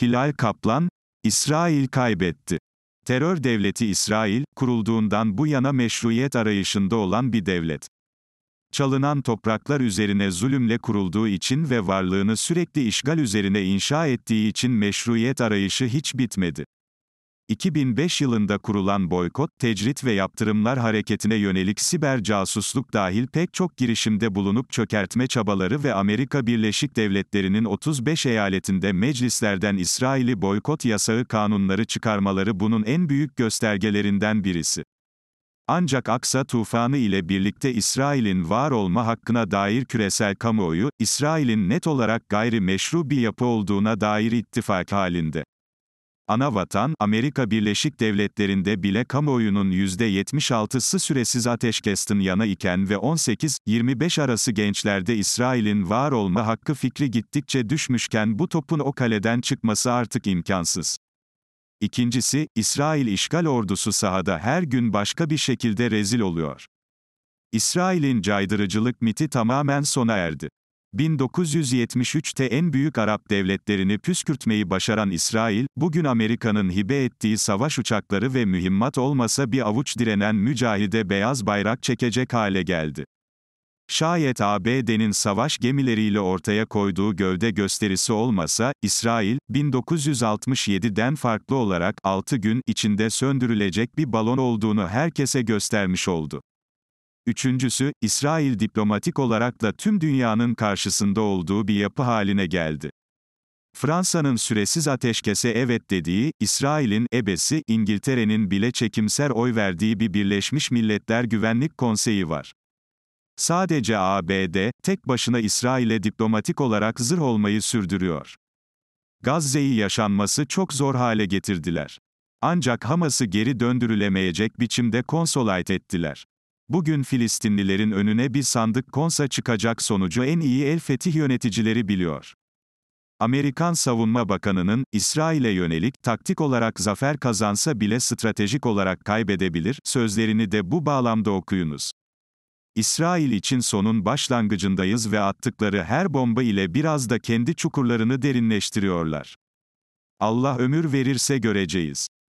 Hilal Kaplan, İsrail kaybetti. Terör devleti İsrail, kurulduğundan bu yana meşruiyet arayışında olan bir devlet. Çalınan topraklar üzerine zulümle kurulduğu için ve varlığını sürekli işgal üzerine inşa ettiği için meşruiyet arayışı hiç bitmedi. 2005 yılında kurulan boykot, tecrit ve yaptırımlar hareketine yönelik siber casusluk dahil pek çok girişimde bulunup çökertme çabaları ve Amerika Birleşik Devletleri'nin 35 eyaletinde meclislerden İsrail'i boykot yasağı kanunları çıkarmaları bunun en büyük göstergelerinden birisi. Ancak Aksa tufanı ile birlikte İsrail'in var olma hakkına dair küresel kamuoyu, İsrail'in net olarak gayri meşru bir yapı olduğuna dair ittifak halinde ana vatan, Amerika Birleşik Devletleri'nde bile kamuoyunun %76'sı süresiz ateşkesten yana iken ve 18-25 arası gençlerde İsrail'in var olma hakkı fikri gittikçe düşmüşken bu topun o kaleden çıkması artık imkansız. İkincisi, İsrail işgal ordusu sahada her gün başka bir şekilde rezil oluyor. İsrail'in caydırıcılık miti tamamen sona erdi. 1973'te en büyük Arap devletlerini püskürtmeyi başaran İsrail, bugün Amerika'nın hibe ettiği savaş uçakları ve mühimmat olmasa bir avuç direnen mücahide beyaz bayrak çekecek hale geldi. Şayet ABD'nin savaş gemileriyle ortaya koyduğu gövde gösterisi olmasa, İsrail, 1967'den farklı olarak 6 gün içinde söndürülecek bir balon olduğunu herkese göstermiş oldu. Üçüncüsü, İsrail diplomatik olarak da tüm dünyanın karşısında olduğu bir yapı haline geldi. Fransa'nın süresiz ateşkese evet dediği, İsrail'in ebesi, İngiltere'nin bile çekimser oy verdiği bir Birleşmiş Milletler Güvenlik Konseyi var. Sadece ABD, tek başına İsrail'e diplomatik olarak zırh olmayı sürdürüyor. Gazze'yi yaşanması çok zor hale getirdiler. Ancak Hamas'ı geri döndürülemeyecek biçimde konsolayt ettiler. Bugün Filistinlilerin önüne bir sandık konsa çıkacak sonucu en iyi El Fetih yöneticileri biliyor. Amerikan Savunma Bakanı'nın, İsrail'e yönelik, taktik olarak zafer kazansa bile stratejik olarak kaybedebilir, sözlerini de bu bağlamda okuyunuz. İsrail için sonun başlangıcındayız ve attıkları her bomba ile biraz da kendi çukurlarını derinleştiriyorlar. Allah ömür verirse göreceğiz.